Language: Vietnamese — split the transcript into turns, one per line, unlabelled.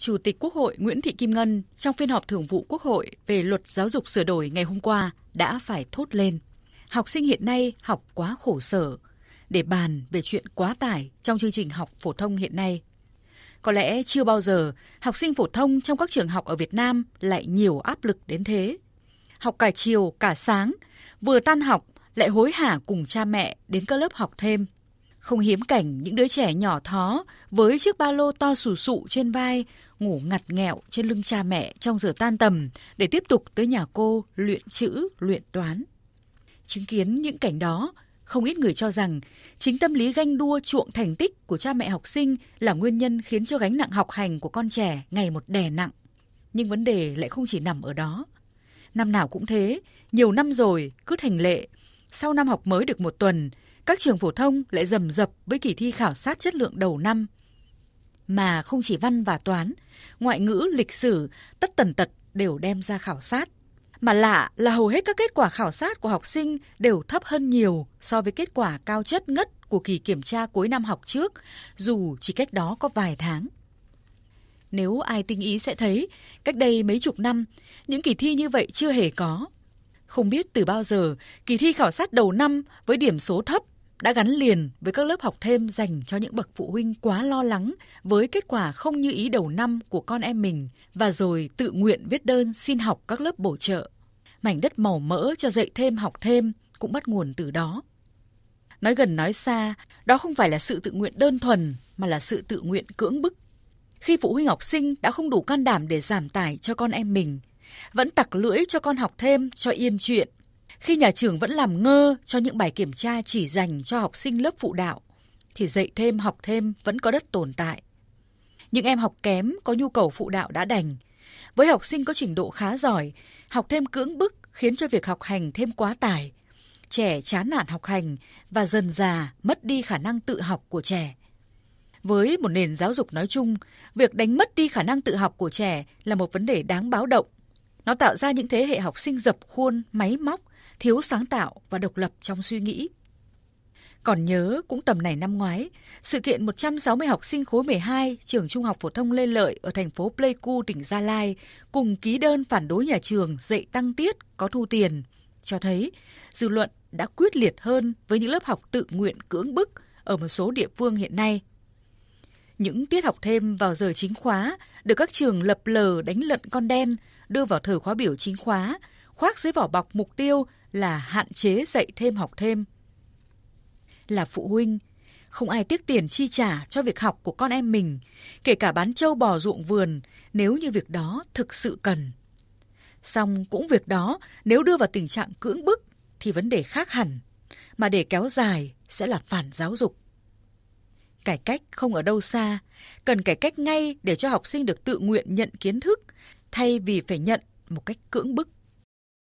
Chủ tịch Quốc hội Nguyễn Thị Kim Ngân trong phiên họp Thường vụ Quốc hội về luật giáo dục sửa đổi ngày hôm qua đã phải thốt lên. Học sinh hiện nay học quá khổ sở để bàn về chuyện quá tải trong chương trình học phổ thông hiện nay. Có lẽ chưa bao giờ học sinh phổ thông trong các trường học ở Việt Nam lại nhiều áp lực đến thế. Học cả chiều, cả sáng, vừa tan học lại hối hả cùng cha mẹ đến các lớp học thêm – không hiếm cảnh những đứa trẻ nhỏ thó với chiếc ba lô to sù sụ trên vai, ngủ ngặt nghẹo trên lưng cha mẹ trong giờ tan tầm để tiếp tục tới nhà cô luyện chữ, luyện toán. Chứng kiến những cảnh đó, không ít người cho rằng chính tâm lý ganh đua chuộng thành tích của cha mẹ học sinh là nguyên nhân khiến cho gánh nặng học hành của con trẻ ngày một đè nặng. Nhưng vấn đề lại không chỉ nằm ở đó. Năm nào cũng thế, nhiều năm rồi, cứ thành lệ. Sau năm học mới được một tuần, các trường phổ thông lại rầm rập với kỳ thi khảo sát chất lượng đầu năm. Mà không chỉ văn và toán, ngoại ngữ, lịch sử, tất tần tật đều đem ra khảo sát. Mà lạ là hầu hết các kết quả khảo sát của học sinh đều thấp hơn nhiều so với kết quả cao chất ngất của kỳ kiểm tra cuối năm học trước, dù chỉ cách đó có vài tháng. Nếu ai tinh ý sẽ thấy, cách đây mấy chục năm, những kỳ thi như vậy chưa hề có. Không biết từ bao giờ, kỳ thi khảo sát đầu năm với điểm số thấp đã gắn liền với các lớp học thêm dành cho những bậc phụ huynh quá lo lắng với kết quả không như ý đầu năm của con em mình và rồi tự nguyện viết đơn xin học các lớp bổ trợ. Mảnh đất màu mỡ cho dạy thêm học thêm cũng bắt nguồn từ đó. Nói gần nói xa, đó không phải là sự tự nguyện đơn thuần mà là sự tự nguyện cưỡng bức. Khi phụ huynh học sinh đã không đủ can đảm để giảm tải cho con em mình vẫn tặc lưỡi cho con học thêm cho yên chuyện, khi nhà trường vẫn làm ngơ cho những bài kiểm tra chỉ dành cho học sinh lớp phụ đạo, thì dạy thêm học thêm vẫn có đất tồn tại. Những em học kém có nhu cầu phụ đạo đã đành. Với học sinh có trình độ khá giỏi, học thêm cưỡng bức khiến cho việc học hành thêm quá tải. Trẻ chán nản học hành và dần già mất đi khả năng tự học của trẻ. Với một nền giáo dục nói chung, việc đánh mất đi khả năng tự học của trẻ là một vấn đề đáng báo động nó tạo ra những thế hệ học sinh dập khuôn, máy móc, thiếu sáng tạo và độc lập trong suy nghĩ. Còn nhớ cũng tầm này năm ngoái, sự kiện 160 học sinh khối 12 trường Trung học phổ thông Lê Lợi ở thành phố Pleiku, tỉnh Gia Lai cùng ký đơn phản đối nhà trường dạy tăng tiết có thu tiền cho thấy dư luận đã quyết liệt hơn với những lớp học tự nguyện cưỡng bức ở một số địa phương hiện nay. Những tiết học thêm vào giờ chính khóa được các trường lập lờ đánh lận con đen đưa vào thời khóa biểu chính khóa, khoác dưới vỏ bọc mục tiêu là hạn chế dạy thêm học thêm. Là phụ huynh, không ai tiếc tiền chi trả cho việc học của con em mình, kể cả bán trâu bò ruộng vườn nếu như việc đó thực sự cần. Song cũng việc đó nếu đưa vào tình trạng cưỡng bức thì vấn đề khác hẳn, mà để kéo dài sẽ là phản giáo dục. Cải cách không ở đâu xa, cần cải cách ngay để cho học sinh được tự nguyện nhận kiến thức thay vì phải nhận một cách cưỡng bức